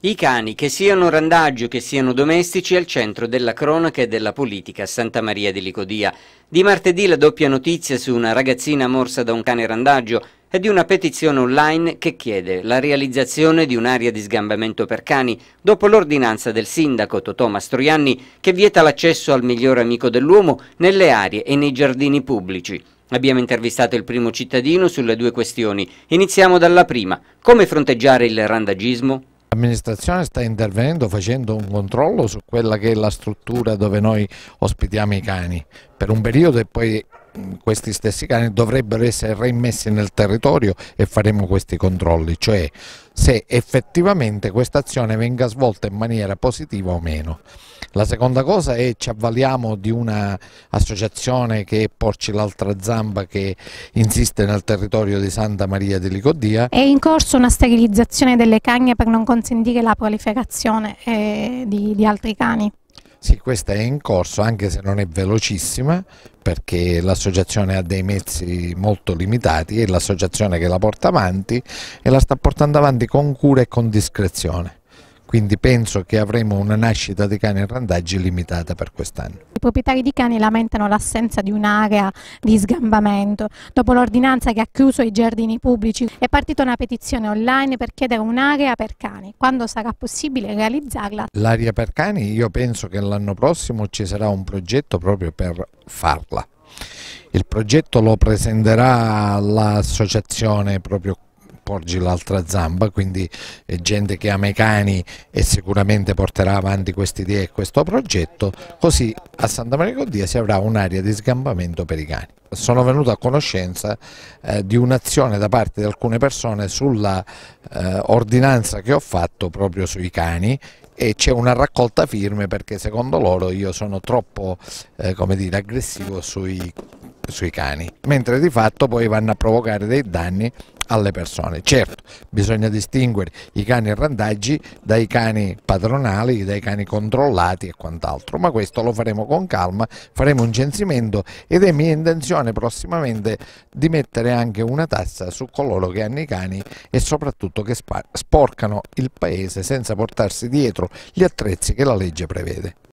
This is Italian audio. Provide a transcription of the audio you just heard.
I cani, che siano randaggio, che siano domestici, al centro della cronaca e della politica a Santa Maria di Licodia. Di martedì la doppia notizia su una ragazzina morsa da un cane randaggio e di una petizione online che chiede la realizzazione di un'area di sgambamento per cani dopo l'ordinanza del sindaco Totò Mastroianni che vieta l'accesso al migliore amico dell'uomo nelle aree e nei giardini pubblici. Abbiamo intervistato il primo cittadino sulle due questioni. Iniziamo dalla prima. Come fronteggiare il randagismo? l'amministrazione sta intervenendo facendo un controllo su quella che è la struttura dove noi ospitiamo i cani per un periodo e poi Mm, questi stessi cani dovrebbero essere reimmessi nel territorio e faremo questi controlli, cioè se effettivamente questa azione venga svolta in maniera positiva o meno. La seconda cosa è ci avvaliamo di un'associazione che è Porci l'altra zampa che insiste nel territorio di Santa Maria di Licodia. È in corso una sterilizzazione delle cagne per non consentire la proliferazione eh, di, di altri cani. Sì, questa è in corso, anche se non è velocissima, perché l'associazione ha dei mezzi molto limitati, è l'associazione che la porta avanti e la sta portando avanti con cura e con discrezione quindi penso che avremo una nascita di cani randaggi limitata per quest'anno. I proprietari di cani lamentano l'assenza di un'area di sgambamento. Dopo l'ordinanza che ha chiuso i giardini pubblici è partita una petizione online per chiedere un'area per cani. Quando sarà possibile realizzarla? L'area per cani io penso che l'anno prossimo ci sarà un progetto proprio per farla. Il progetto lo presenterà l'associazione proprio porgi l'altra zampa, quindi gente che ama i cani e sicuramente porterà avanti questa idea e questo progetto, così a Santa Maria Godia si avrà un'area di sgambamento per i cani. Sono venuto a conoscenza eh, di un'azione da parte di alcune persone sulla eh, ordinanza che ho fatto proprio sui cani e c'è una raccolta firme perché secondo loro io sono troppo eh, dire, aggressivo sui sui cani, mentre di fatto poi vanno a provocare dei danni alle persone. Certo, bisogna distinguere i cani randaggi dai cani padronali, dai cani controllati e quant'altro, ma questo lo faremo con calma, faremo un censimento ed è mia intenzione prossimamente di mettere anche una tassa su coloro che hanno i cani e soprattutto che sporcano il paese senza portarsi dietro gli attrezzi che la legge prevede.